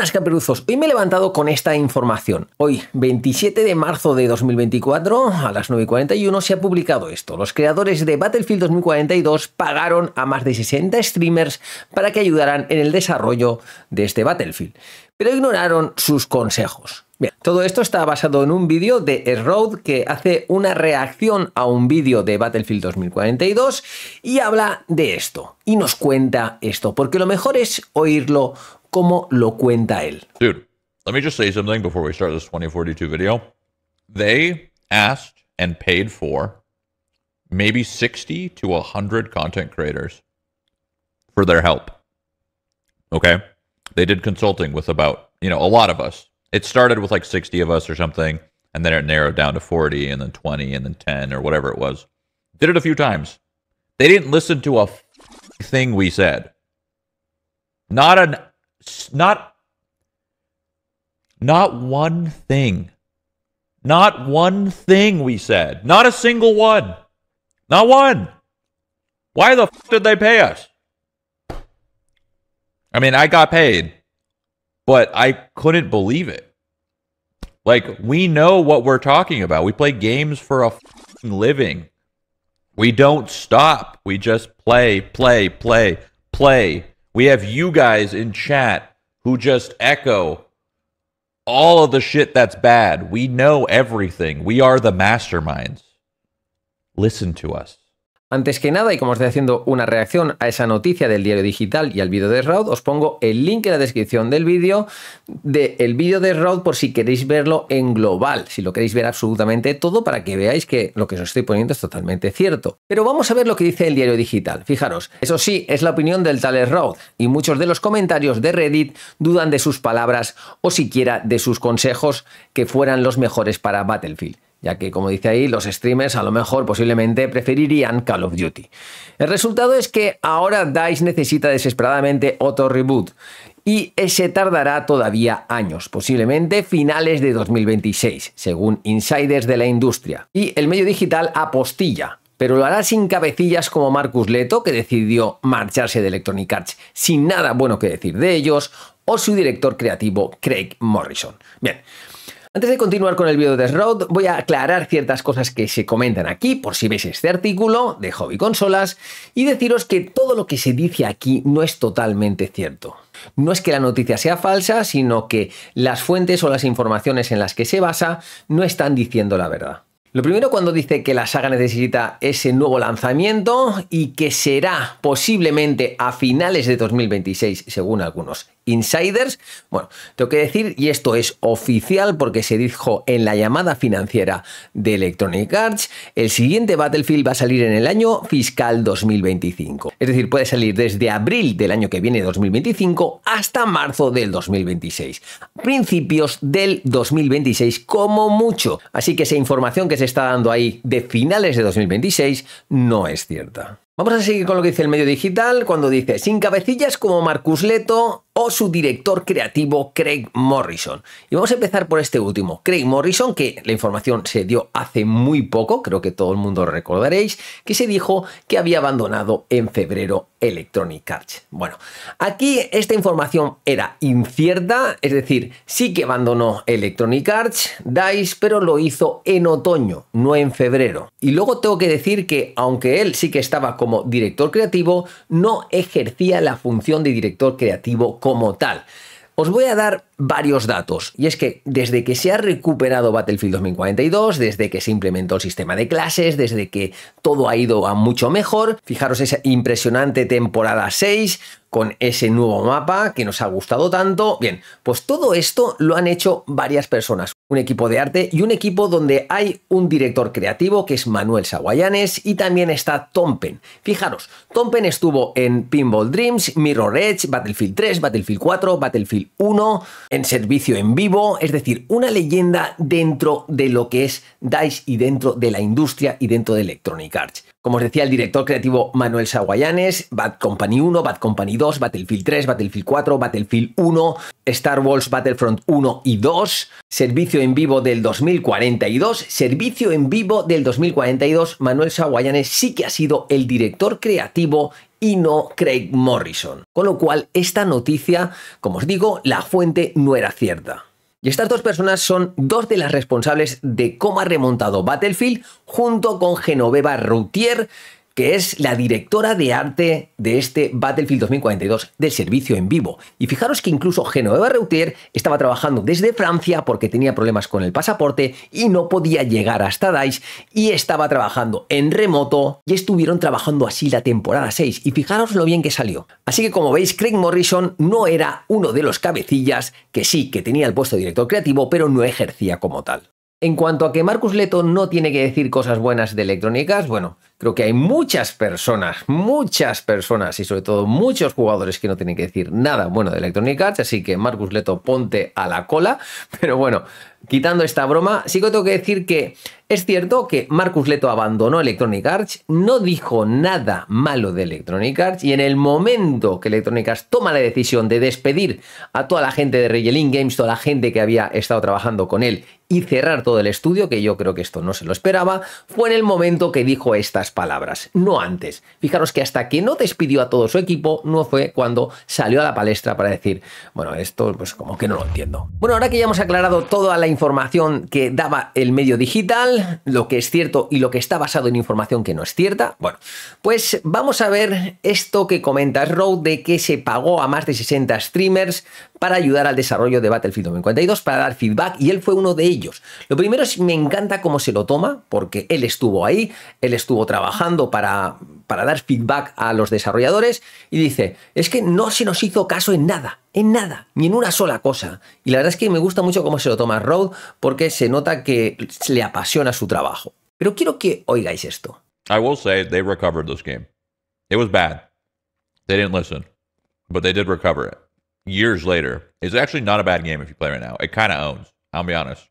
buenas caperuzos, hoy me he levantado con esta información. Hoy, 27 de marzo de 2024, a las 9.41 se ha publicado esto. Los creadores de Battlefield 2042 pagaron a más de 60 streamers para que ayudaran en el desarrollo de este Battlefield, pero ignoraron sus consejos. Bien, todo esto está basado en un vídeo de Road que hace una reacción a un vídeo de Battlefield 2042 y habla de esto y nos cuenta esto, porque lo mejor es oírlo como lo cuenta él. Dude, let me just say something before we start this 2042 video. They asked and paid for maybe 60 to 100 content creators for their help. Okay? They did consulting with about, you know, a lot of us. It started with like 60 of us or something, and then it narrowed down to 40 and then 20 and then 10 or whatever it was. Did it a few times. They didn't listen to a thing we said. Not an not not one thing. Not one thing we said. Not a single one. Not one. Why the f- did they pay us? I mean, I got paid, but I couldn't believe it. Like, we know what we're talking about. We play games for a living. We don't stop. We just play, play, play, play, we have you guys in chat who just echo all of the shit that's bad. We know everything. We are the masterminds. Listen to us. Antes que nada, y como estoy haciendo una reacción a esa noticia del diario digital y al vídeo de Raud, os pongo el link en la descripción del vídeo del vídeo de Raud por si queréis verlo en global, si lo queréis ver absolutamente todo para que veáis que lo que os estoy poniendo es totalmente cierto. Pero vamos a ver lo que dice el diario digital. Fijaros, eso sí, es la opinión del tal Raud y muchos de los comentarios de Reddit dudan de sus palabras o siquiera de sus consejos que fueran los mejores para Battlefield ya que como dice ahí, los streamers a lo mejor posiblemente preferirían Call of Duty. El resultado es que ahora DICE necesita desesperadamente otro reboot y ese tardará todavía años, posiblemente finales de 2026, según insiders de la industria. Y el medio digital apostilla pero lo hará sin cabecillas como Marcus Leto, que decidió marcharse de Electronic Arts sin nada bueno que decir de ellos, o su director creativo Craig Morrison. Bien, antes de continuar con el vídeo de Road, voy a aclarar ciertas cosas que se comentan aquí, por si veis este artículo de Hobby Consolas, y deciros que todo lo que se dice aquí no es totalmente cierto. No es que la noticia sea falsa, sino que las fuentes o las informaciones en las que se basa no están diciendo la verdad. Lo primero cuando dice que la saga necesita ese nuevo lanzamiento y que será posiblemente a finales de 2026, según algunos, insiders. Bueno, tengo que decir, y esto es oficial porque se dijo en la llamada financiera de Electronic Arts, el siguiente Battlefield va a salir en el año fiscal 2025. Es decir, puede salir desde abril del año que viene 2025 hasta marzo del 2026. Principios del 2026 como mucho. Así que esa información que se está dando ahí de finales de 2026 no es cierta. Vamos a seguir con lo que dice el medio digital cuando dice, sin cabecillas como Marcus Leto o su director creativo Craig Morrison. Y vamos a empezar por este último, Craig Morrison, que la información se dio hace muy poco, creo que todo el mundo recordaréis, que se dijo que había abandonado en febrero Electronic Arts. Bueno, aquí esta información era incierta, es decir, sí que abandonó Electronic Arts, DICE, pero lo hizo en otoño, no en febrero. Y luego tengo que decir que aunque él sí que estaba como director creativo, no ejercía la función de director creativo como tal. Os voy a dar varios datos. Y es que desde que se ha recuperado Battlefield 2042, desde que se implementó el sistema de clases, desde que todo ha ido a mucho mejor, fijaros esa impresionante temporada 6 con ese nuevo mapa que nos ha gustado tanto. Bien, pues todo esto lo han hecho varias personas. Un equipo de arte y un equipo donde hay un director creativo que es Manuel Saguayanes y también está Tompen. Fijaros, Tompen estuvo en Pinball Dreams, Mirror Edge, Battlefield 3, Battlefield 4, Battlefield 1, en servicio en vivo, es decir, una leyenda dentro de lo que es DICE y dentro de la industria y dentro de Electronic Arts. Como os decía el director creativo Manuel Saguayanes, Bad Company 1, Bad Company 2, Battlefield 3, Battlefield 4, Battlefield 1, Star Wars Battlefront 1 y 2, servicio en vivo del 2042, servicio en vivo del 2042, Manuel Saguayanes sí que ha sido el director creativo y no Craig Morrison. Con lo cual, esta noticia, como os digo, la fuente no era cierta. Y estas dos personas son dos de las responsables de cómo ha remontado Battlefield junto con Genoveva Routier, que es la directora de arte de este Battlefield 2042 del servicio en vivo. Y fijaros que incluso Genoveva Reutier estaba trabajando desde Francia porque tenía problemas con el pasaporte y no podía llegar hasta DICE y estaba trabajando en remoto y estuvieron trabajando así la temporada 6 y fijaros lo bien que salió. Así que como veis, Craig Morrison no era uno de los cabecillas que sí, que tenía el puesto de director creativo, pero no ejercía como tal. En cuanto a que Marcus Leto no tiene que decir cosas buenas de electrónicas, bueno, creo que hay muchas personas, muchas personas y sobre todo muchos jugadores que no tienen que decir nada bueno de Electronic Arts, así que Marcus Leto ponte a la cola, pero bueno, quitando esta broma, sí que tengo que decir que es cierto que Marcus Leto abandonó Electronic Arts, no dijo nada malo de Electronic Arts y en el momento que Electronic Arts toma la decisión de despedir a toda la gente de Regelin Games, toda la gente que había estado trabajando con él y cerrar todo el estudio, que yo creo que esto no se lo esperaba, fue en el momento que dijo estas palabras, no antes. Fijaros que hasta que no despidió a todo su equipo, no fue cuando salió a la palestra para decir, bueno, esto pues como que no lo entiendo. Bueno, ahora que ya hemos aclarado toda la información que daba el medio digital, lo que es cierto y lo que está basado en información que no es cierta. Bueno, pues vamos a ver esto que comentas, Road de que se pagó a más de 60 streamers para ayudar al desarrollo de Battlefield 52 para dar feedback, y él fue uno de ellos. Lo primero es, me encanta cómo se lo toma, porque él estuvo ahí, él estuvo trabajando para para dar feedback a los desarrolladores y dice, es que no se nos hizo caso en nada, en nada, ni en una sola cosa. Y la verdad es que me gusta mucho cómo se lo toma Road porque se nota que le apasiona su trabajo. Pero quiero que oigáis esto. I will say they recovered this game. It was bad. They didn't listen, but they did recover it. Years later, it's actually not a bad game if you play right now. It kind of owns. I'll be honest.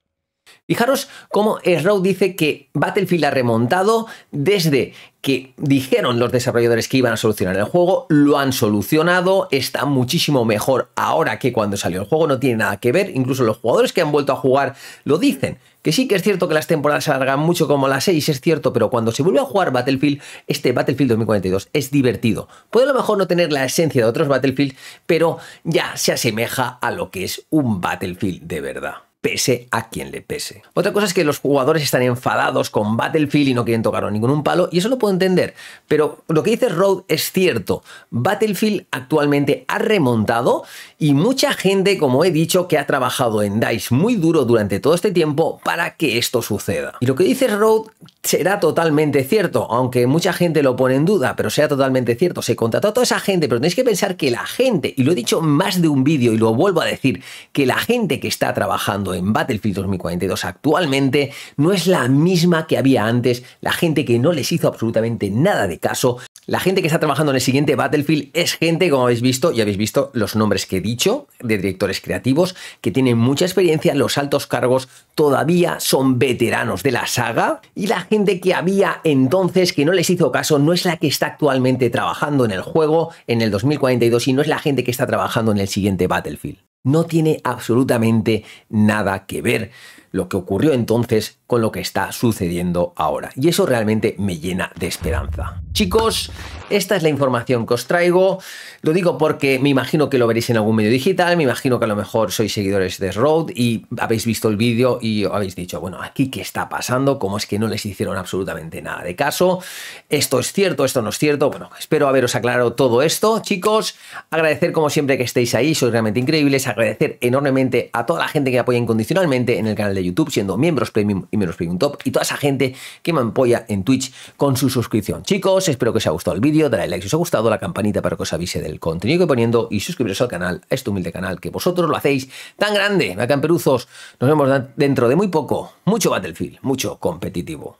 Fijaros cómo Snow dice que Battlefield ha remontado desde que dijeron los desarrolladores que iban a solucionar el juego, lo han solucionado, está muchísimo mejor ahora que cuando salió el juego, no tiene nada que ver, incluso los jugadores que han vuelto a jugar lo dicen, que sí que es cierto que las temporadas se alargan mucho como las 6, es cierto, pero cuando se vuelve a jugar Battlefield, este Battlefield 2042 es divertido. Puede a lo mejor no tener la esencia de otros Battlefield, pero ya se asemeja a lo que es un Battlefield de verdad pese a quien le pese. Otra cosa es que los jugadores están enfadados con Battlefield y no quieren tocarlo ningún un palo, y eso lo puedo entender, pero lo que dice Road es cierto. Battlefield actualmente ha remontado y mucha gente, como he dicho, que ha trabajado en DICE muy duro durante todo este tiempo para que esto suceda. Y lo que dice Road será totalmente cierto, aunque mucha gente lo pone en duda, pero será totalmente cierto. Se contrató a toda esa gente, pero tenéis que pensar que la gente, y lo he dicho más de un vídeo y lo vuelvo a decir, que la gente que está trabajando en Battlefield 2042 actualmente no es la misma que había antes, la gente que no les hizo absolutamente nada de caso, la gente que está trabajando en el siguiente Battlefield es gente, como habéis visto, y habéis visto los nombres que he dicho, de directores creativos, que tienen mucha experiencia, los altos cargos todavía son veteranos de la saga, y la gente que había entonces que no les hizo caso no es la que está actualmente trabajando en el juego en el 2042 y no es la gente que está trabajando en el siguiente Battlefield. No tiene absolutamente nada que ver lo que ocurrió entonces con lo que está sucediendo ahora. Y eso realmente me llena de esperanza. Chicos, esta es la información que os traigo. Lo digo porque me imagino que lo veréis en algún medio digital, me imagino que a lo mejor sois seguidores de Road y habéis visto el vídeo y habéis dicho, bueno, aquí qué está pasando, cómo es que no les hicieron absolutamente nada de caso, esto es cierto, esto no es cierto. Bueno, espero haberos aclarado todo esto, chicos. Agradecer como siempre que estéis ahí, sois realmente increíbles, agradecer enormemente a toda la gente que apoya incondicionalmente en el canal de YouTube siendo miembros Premium y miembros Premium Top y toda esa gente que me apoya en Twitch con su suscripción. Chicos, espero que os haya gustado el vídeo, dale like si os ha gustado, la campanita para que os avise del contenido que poniendo y suscribiros al canal, a este humilde canal que vosotros lo hacéis tan grande. Acá en Peruzos nos vemos dentro de muy poco, mucho Battlefield, mucho competitivo.